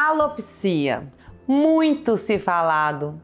Alopecia, muito se falado.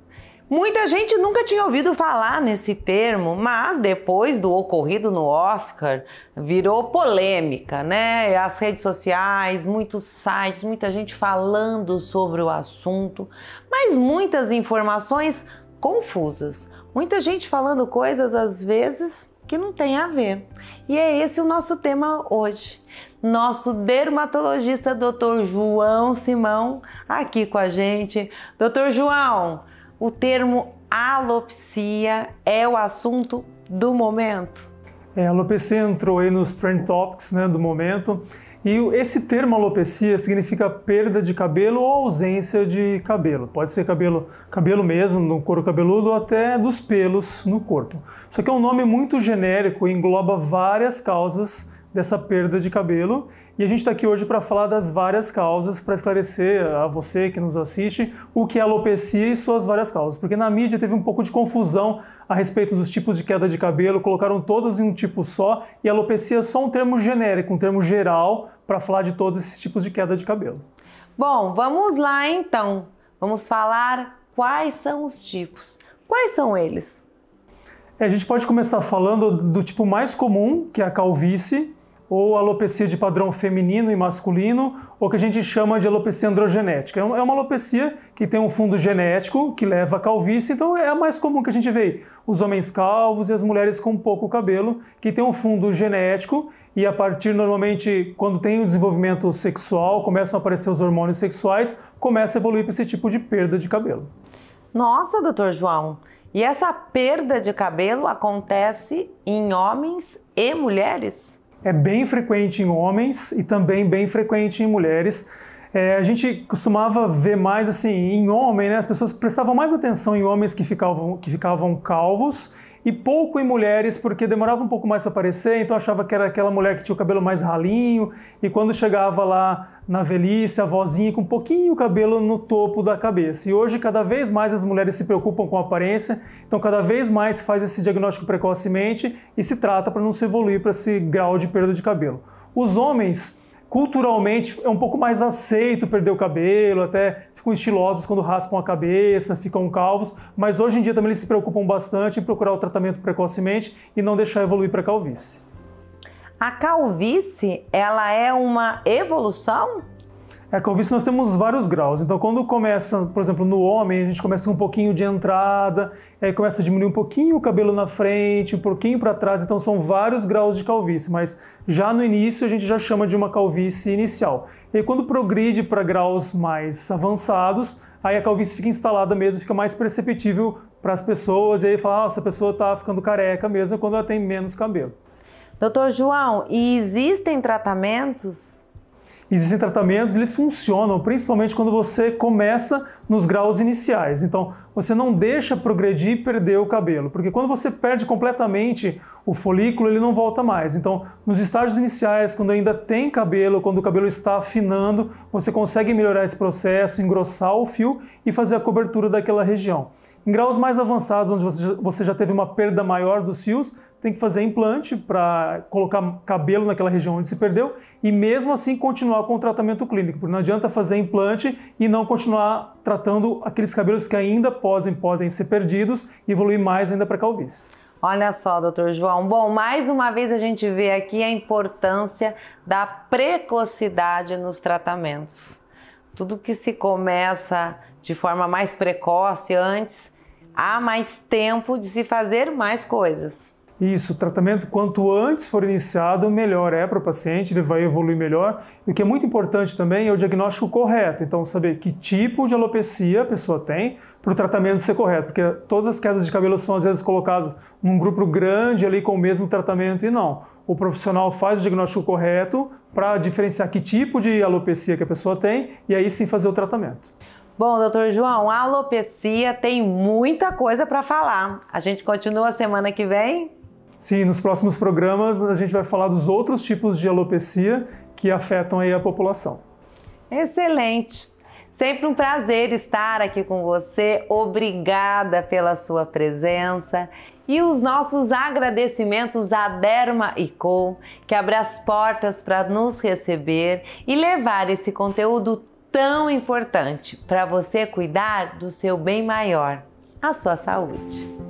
Muita gente nunca tinha ouvido falar nesse termo, mas depois do ocorrido no Oscar, virou polêmica, né? As redes sociais, muitos sites, muita gente falando sobre o assunto, mas muitas informações confusas. Muita gente falando coisas às vezes que não tem a ver. E é esse o nosso tema hoje. Nosso dermatologista Dr. João Simão aqui com a gente. Dr. João, o termo alopecia é o assunto do momento? É, a alopecia entrou aí nos trend topics né, do momento. E esse termo alopecia significa perda de cabelo ou ausência de cabelo. Pode ser cabelo, cabelo mesmo, no couro cabeludo, ou até dos pelos no corpo. Só que é um nome muito genérico e engloba várias causas dessa perda de cabelo. E a gente está aqui hoje para falar das várias causas, para esclarecer a você que nos assiste o que é alopecia e suas várias causas. Porque na mídia teve um pouco de confusão a respeito dos tipos de queda de cabelo, colocaram todas em um tipo só, e alopecia é só um termo genérico, um termo geral para falar de todos esses tipos de queda de cabelo. Bom, vamos lá então. Vamos falar quais são os tipos. Quais são eles? É, a gente pode começar falando do tipo mais comum, que é a calvície, ou alopecia de padrão feminino e masculino, ou que a gente chama de alopecia androgenética. É, é uma alopecia que tem um fundo genético que leva à calvície, então é a mais comum que a gente vê. Os homens calvos e as mulheres com pouco cabelo, que tem um fundo genético e a partir normalmente quando tem o desenvolvimento sexual, começam a aparecer os hormônios sexuais, começa a evoluir para esse tipo de perda de cabelo. Nossa, doutor João, e essa perda de cabelo acontece em homens e mulheres? é bem frequente em homens e também bem frequente em mulheres. É, a gente costumava ver mais assim em homem, né? As pessoas prestavam mais atenção em homens que ficavam, que ficavam calvos e pouco em mulheres, porque demorava um pouco mais para aparecer, então achava que era aquela mulher que tinha o cabelo mais ralinho, e quando chegava lá na velhice, a vozinha com um pouquinho o cabelo no topo da cabeça. E hoje, cada vez mais as mulheres se preocupam com a aparência, então cada vez mais faz esse diagnóstico precocemente e se trata para não se evoluir para esse grau de perda de cabelo. Os homens culturalmente é um pouco mais aceito perder o cabelo, até ficam estilosos quando raspam a cabeça, ficam calvos, mas hoje em dia também eles se preocupam bastante em procurar o tratamento precocemente e não deixar evoluir para calvície. A calvície, ela é uma evolução? É que nós temos vários graus. Então, quando começa, por exemplo, no homem, a gente começa com um pouquinho de entrada, aí começa a diminuir um pouquinho o cabelo na frente, um pouquinho para trás. Então, são vários graus de calvície. Mas já no início, a gente já chama de uma calvície inicial. E aí, quando progride para graus mais avançados, aí a calvície fica instalada mesmo, fica mais perceptível para as pessoas. E aí, fala, ah, essa pessoa está ficando careca mesmo quando ela tem menos cabelo. Doutor João, e existem tratamentos? Existem tratamentos, eles funcionam principalmente quando você começa nos graus iniciais. Então, você não deixa progredir e perder o cabelo, porque quando você perde completamente o folículo, ele não volta mais. Então, nos estágios iniciais, quando ainda tem cabelo, quando o cabelo está afinando, você consegue melhorar esse processo, engrossar o fio e fazer a cobertura daquela região. Em graus mais avançados, onde você já teve uma perda maior dos fios, tem que fazer implante para colocar cabelo naquela região onde se perdeu e mesmo assim continuar com o tratamento clínico, porque não adianta fazer implante e não continuar tratando aqueles cabelos que ainda podem, podem ser perdidos e evoluir mais ainda para calvície. Olha só, doutor João. Bom, mais uma vez a gente vê aqui a importância da precocidade nos tratamentos. Tudo que se começa de forma mais precoce, antes, há mais tempo de se fazer mais coisas. Isso, o tratamento quanto antes for iniciado, melhor é para o paciente, ele vai evoluir melhor. E o que é muito importante também é o diagnóstico correto, então saber que tipo de alopecia a pessoa tem para o tratamento ser correto, porque todas as quedas de cabelo são às vezes colocadas num grupo grande ali com o mesmo tratamento e não. O profissional faz o diagnóstico correto para diferenciar que tipo de alopecia que a pessoa tem e aí sim fazer o tratamento. Bom, doutor João, a alopecia tem muita coisa para falar. A gente continua semana que vem? Sim, nos próximos programas a gente vai falar dos outros tipos de alopecia que afetam aí a população. Excelente! Sempre um prazer estar aqui com você. Obrigada pela sua presença. E os nossos agradecimentos à Derma e Co, que abre as portas para nos receber e levar esse conteúdo tão importante para você cuidar do seu bem maior, a sua saúde.